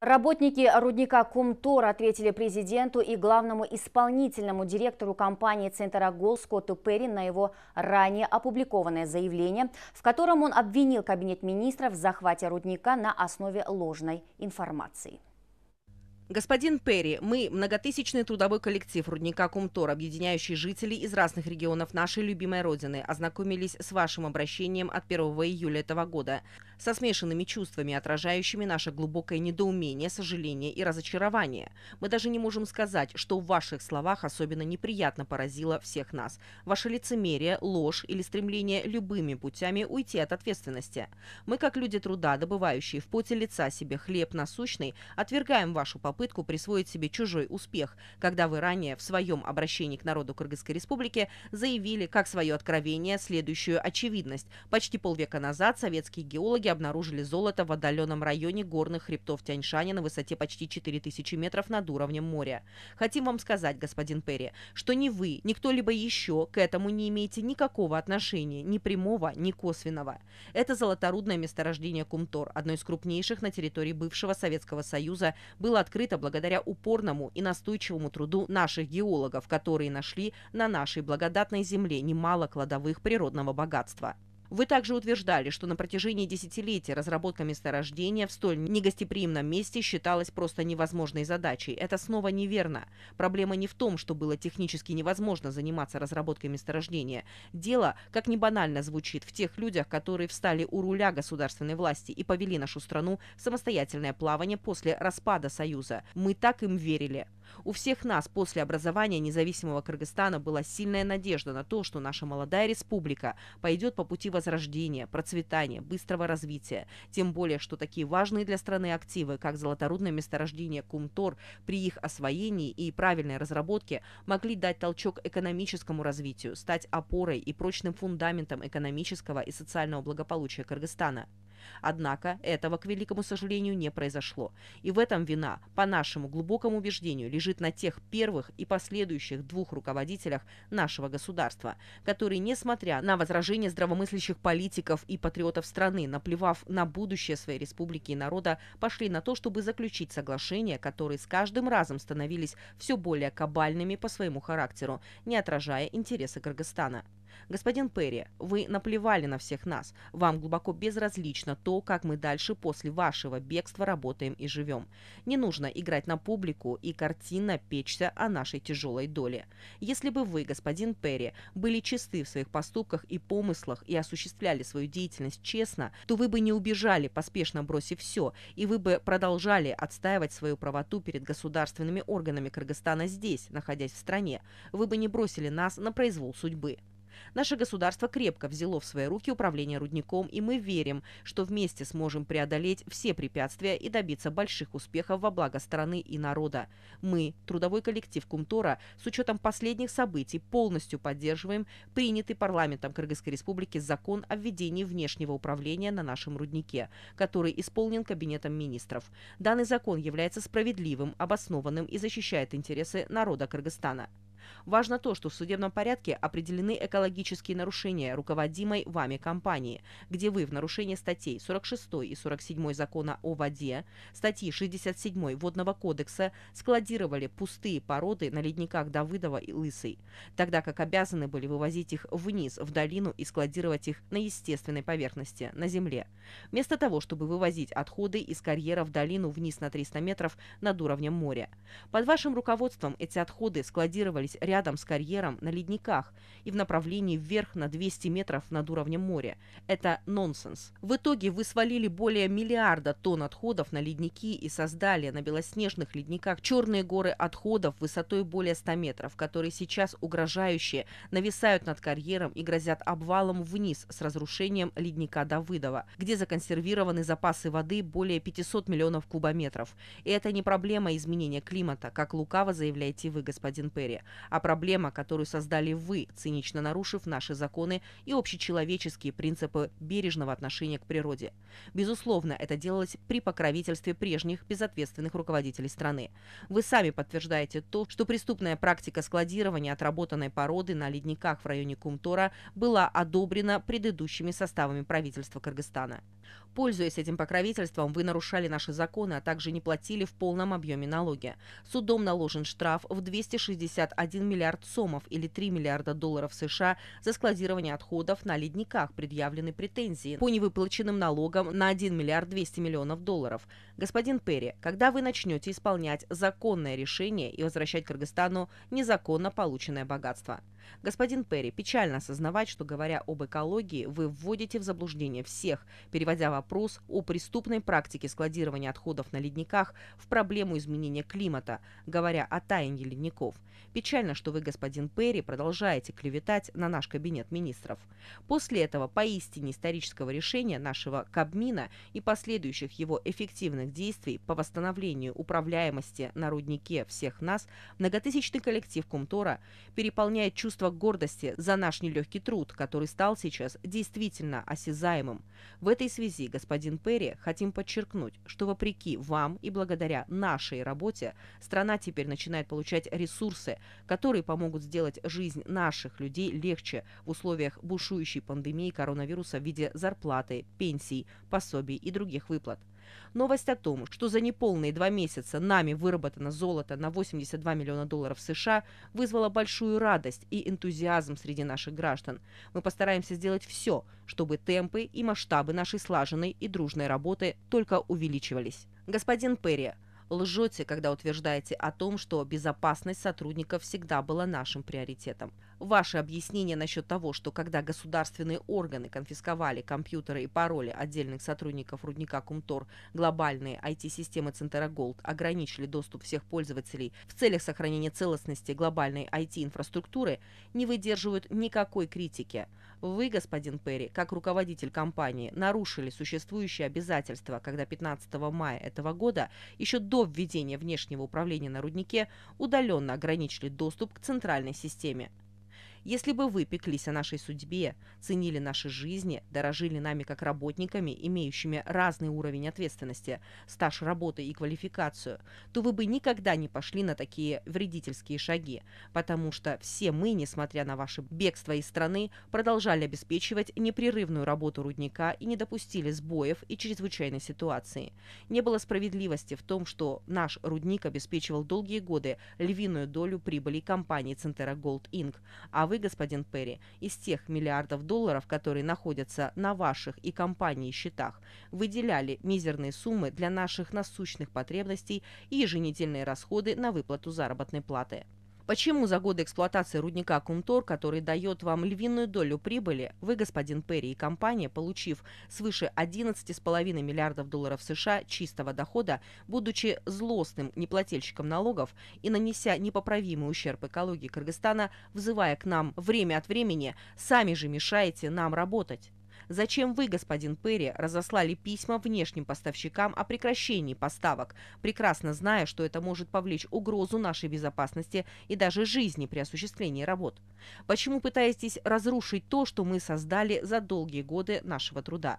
Работники рудника «Кумтор» ответили президенту и главному исполнительному директору компании «Центра Гол» Скотту Перри на его ранее опубликованное заявление, в котором он обвинил Кабинет министров в захвате рудника на основе ложной информации. Господин Перри, мы – многотысячный трудовой коллектив рудника Кумтор, объединяющий жителей из разных регионов нашей любимой Родины, ознакомились с вашим обращением от 1 июля этого года со смешанными чувствами, отражающими наше глубокое недоумение, сожаление и разочарование. Мы даже не можем сказать, что в ваших словах особенно неприятно поразило всех нас. Ваше лицемерие, ложь или стремление любыми путями уйти от ответственности. Мы, как люди труда, добывающие в поте лица себе хлеб насущный, отвергаем вашу попытку попытку присвоить себе чужой успех, когда вы ранее в своем обращении к народу Кыргызской республики заявили как свое откровение следующую очевидность. Почти полвека назад советские геологи обнаружили золото в отдаленном районе горных хребтов Тяньшаня на высоте почти 4000 метров над уровнем моря. Хотим вам сказать, господин Перри, что ни вы, ни кто-либо еще к этому не имеете никакого отношения, ни прямого, ни косвенного. Это золоторудное месторождение Кумтор, одно из крупнейших на территории бывшего Советского Союза, было открыто открыто благодаря упорному и настойчивому труду наших геологов, которые нашли на нашей благодатной земле немало кладовых природного богатства. Вы также утверждали, что на протяжении десятилетий разработка месторождения в столь негостеприимном месте считалась просто невозможной задачей. Это снова неверно. Проблема не в том, что было технически невозможно заниматься разработкой месторождения. Дело, как ни банально звучит, в тех людях, которые встали у руля государственной власти и повели нашу страну в самостоятельное плавание после распада Союза. Мы так им верили. У всех нас после образования независимого Кыргызстана была сильная надежда на то, что наша молодая республика пойдет по пути возрождения, процветания, быстрого развития. Тем более, что такие важные для страны активы, как золоторудное месторождение Кумтор, при их освоении и правильной разработке могли дать толчок экономическому развитию, стать опорой и прочным фундаментом экономического и социального благополучия Кыргызстана. Однако этого, к великому сожалению, не произошло. И в этом вина, по нашему глубокому убеждению, лежит на тех первых и последующих двух руководителях нашего государства, которые, несмотря на возражения здравомыслящих политиков и патриотов страны, наплевав на будущее своей республики и народа, пошли на то, чтобы заключить соглашения, которые с каждым разом становились все более кабальными по своему характеру, не отражая интересы Кыргызстана. Господин Перри, вы наплевали на всех нас. Вам глубоко безразлично то, как мы дальше после вашего бегства работаем и живем. Не нужно играть на публику и картинно печься о нашей тяжелой доле. Если бы вы, господин Перри, были чисты в своих поступках и помыслах и осуществляли свою деятельность честно, то вы бы не убежали, поспешно бросив все, и вы бы продолжали отстаивать свою правоту перед государственными органами Кыргызстана здесь, находясь в стране. Вы бы не бросили нас на произвол судьбы. Наше государство крепко взяло в свои руки управление рудником, и мы верим, что вместе сможем преодолеть все препятствия и добиться больших успехов во благо страны и народа. Мы, трудовой коллектив Кумтора, с учетом последних событий полностью поддерживаем принятый парламентом Кыргызской Республики закон о введении внешнего управления на нашем руднике, который исполнен Кабинетом министров. Данный закон является справедливым, обоснованным и защищает интересы народа Кыргызстана. Важно то, что в судебном порядке определены экологические нарушения руководимой вами компании, где вы в нарушении статей 46 и 47 закона о воде, статьи 67 Водного кодекса складировали пустые породы на ледниках Давыдова и Лысый, тогда как обязаны были вывозить их вниз, в долину и складировать их на естественной поверхности, на земле. Вместо того, чтобы вывозить отходы из карьера в долину вниз на 300 метров над уровнем моря. Под вашим руководством эти отходы складировались рядом с карьером на ледниках и в направлении вверх на 200 метров над уровнем моря. Это нонсенс. В итоге вы свалили более миллиарда тонн отходов на ледники и создали на белоснежных ледниках черные горы отходов высотой более 100 метров, которые сейчас угрожающие нависают над карьером и грозят обвалом вниз с разрушением ледника Давыдова, где законсервированы запасы воды более 500 миллионов кубометров. И это не проблема изменения климата, как лукаво заявляете вы, господин Перри, а проблема, которую создали вы, цинично нарушив наши законы и общечеловеческие принципы бережного отношения к природе. Безусловно, это делалось при покровительстве прежних безответственных руководителей страны. Вы сами подтверждаете то, что преступная практика складирования отработанной породы на ледниках в районе Кумтора была одобрена предыдущими составами правительства Кыргызстана. Пользуясь этим покровительством, вы нарушали наши законы, а также не платили в полном объеме налоги. Судом наложен штраф в 261 миллиард сомов или 3 миллиарда долларов США за складирование отходов на ледниках, предъявлены претензии по невыплаченным налогам на 1 миллиард 200 миллионов долларов. Господин Перри, когда вы начнете исполнять законное решение и возвращать Кыргызстану незаконно полученное богатство? Господин Перри, печально осознавать, что говоря об экологии, вы вводите в заблуждение всех, переводя вопрос о преступной практике складирования отходов на ледниках в проблему изменения климата, говоря о таянии ледников. Печально, что вы, господин Перри, продолжаете клеветать на наш кабинет министров. После этого поистине исторического решения нашего Кабмина и последующих его эффективных действий по восстановлению управляемости на руднике всех нас, многотысячный коллектив Кумтора переполняет чувство чувство гордости за наш нелегкий труд, который стал сейчас действительно осязаемым. В этой связи, господин Перри, хотим подчеркнуть, что вопреки вам и благодаря нашей работе страна теперь начинает получать ресурсы, которые помогут сделать жизнь наших людей легче в условиях бушующей пандемии коронавируса в виде зарплаты, пенсий, пособий и других выплат. Новость о том, что за неполные два месяца нами выработано золото на 82 миллиона долларов США, вызвала большую радость и энтузиазм среди наших граждан. Мы постараемся сделать все, чтобы темпы и масштабы нашей слаженной и дружной работы только увеличивались. Господин Перри, лжете, когда утверждаете о том, что безопасность сотрудников всегда была нашим приоритетом. Ваше объяснение насчет того, что когда государственные органы конфисковали компьютеры и пароли отдельных сотрудников рудника Кумтор, глобальные IT-системы Центера Голд ограничили доступ всех пользователей в целях сохранения целостности глобальной IT-инфраструктуры, не выдерживают никакой критики. Вы, господин Перри, как руководитель компании, нарушили существующие обязательства, когда 15 мая этого года, еще до введения внешнего управления на руднике, удаленно ограничили доступ к центральной системе. Если бы вы пеклись о нашей судьбе, ценили наши жизни, дорожили нами как работниками, имеющими разный уровень ответственности, стаж работы и квалификацию, то вы бы никогда не пошли на такие вредительские шаги, потому что все мы, несмотря на ваше бегство из страны, продолжали обеспечивать непрерывную работу рудника и не допустили сбоев и чрезвычайной ситуации. Не было справедливости в том, что наш рудник обеспечивал долгие годы львиную долю прибыли компании Центера Gold Inc., а вы господин Перри, из тех миллиардов долларов, которые находятся на ваших и компании счетах, выделяли мизерные суммы для наших насущных потребностей и еженедельные расходы на выплату заработной платы. Почему за годы эксплуатации рудника Кумтор, который дает вам львиную долю прибыли, вы, господин Перри и компания, получив свыше 11,5 миллиардов долларов США чистого дохода, будучи злостным неплательщиком налогов и нанеся непоправимый ущерб экологии Кыргызстана, взывая к нам время от времени, сами же мешаете нам работать? Зачем вы, господин Перри, разослали письма внешним поставщикам о прекращении поставок, прекрасно зная, что это может повлечь угрозу нашей безопасности и даже жизни при осуществлении работ? Почему пытаетесь разрушить то, что мы создали за долгие годы нашего труда?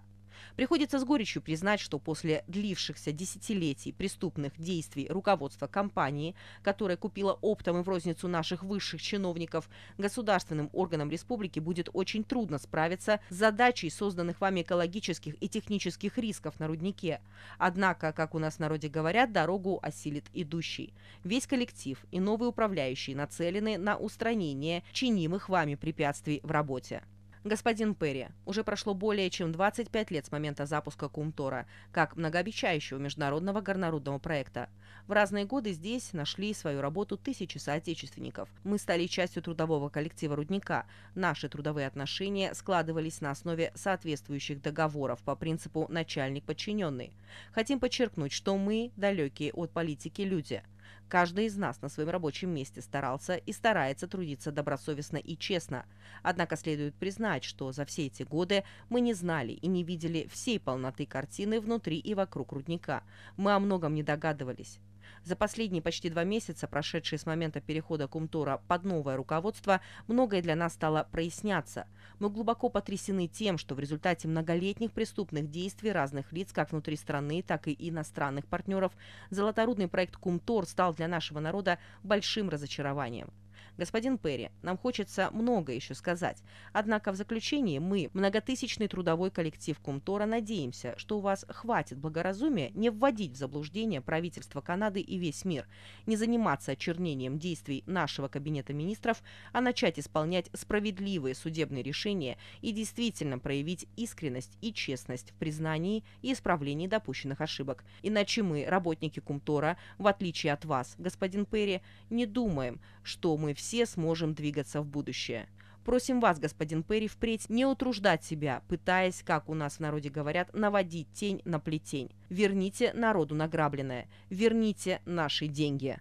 Приходится с горечью признать, что после длившихся десятилетий преступных действий руководства компании, которая купила оптом и в розницу наших высших чиновников, государственным органам республики будет очень трудно справиться с задачей созданных вами экологических и технических рисков на руднике. Однако, как у нас в народе говорят, дорогу осилит идущий. Весь коллектив и новые управляющие нацелены на устранение чинимых вами препятствий в работе. Господин Перри, уже прошло более чем 25 лет с момента запуска Кумтора, как многообещающего международного горнорудного проекта. В разные годы здесь нашли свою работу тысячи соотечественников. Мы стали частью трудового коллектива рудника. Наши трудовые отношения складывались на основе соответствующих договоров по принципу «начальник-подчиненный». Хотим подчеркнуть, что мы далекие от политики люди – Каждый из нас на своем рабочем месте старался и старается трудиться добросовестно и честно. Однако следует признать, что за все эти годы мы не знали и не видели всей полноты картины внутри и вокруг рудника. Мы о многом не догадывались. За последние почти два месяца, прошедшие с момента перехода Кумтора под новое руководство, многое для нас стало проясняться. Мы глубоко потрясены тем, что в результате многолетних преступных действий разных лиц, как внутри страны, так и иностранных партнеров, золоторудный проект Кумтор стал для нашего народа большим разочарованием. Господин Перри, нам хочется много еще сказать. Однако в заключении мы, многотысячный трудовой коллектив Кумтора, надеемся, что у вас хватит благоразумия не вводить в заблуждение правительство Канады и весь мир, не заниматься очернением действий нашего Кабинета министров, а начать исполнять справедливые судебные решения и действительно проявить искренность и честность в признании и исправлении допущенных ошибок. Иначе мы, работники Кумтора, в отличие от вас, господин Перри, не думаем, что мы все все сможем двигаться в будущее. Просим вас, господин Перри, впредь не утруждать себя, пытаясь, как у нас в народе говорят, наводить тень на плетень. Верните народу награбленное. Верните наши деньги.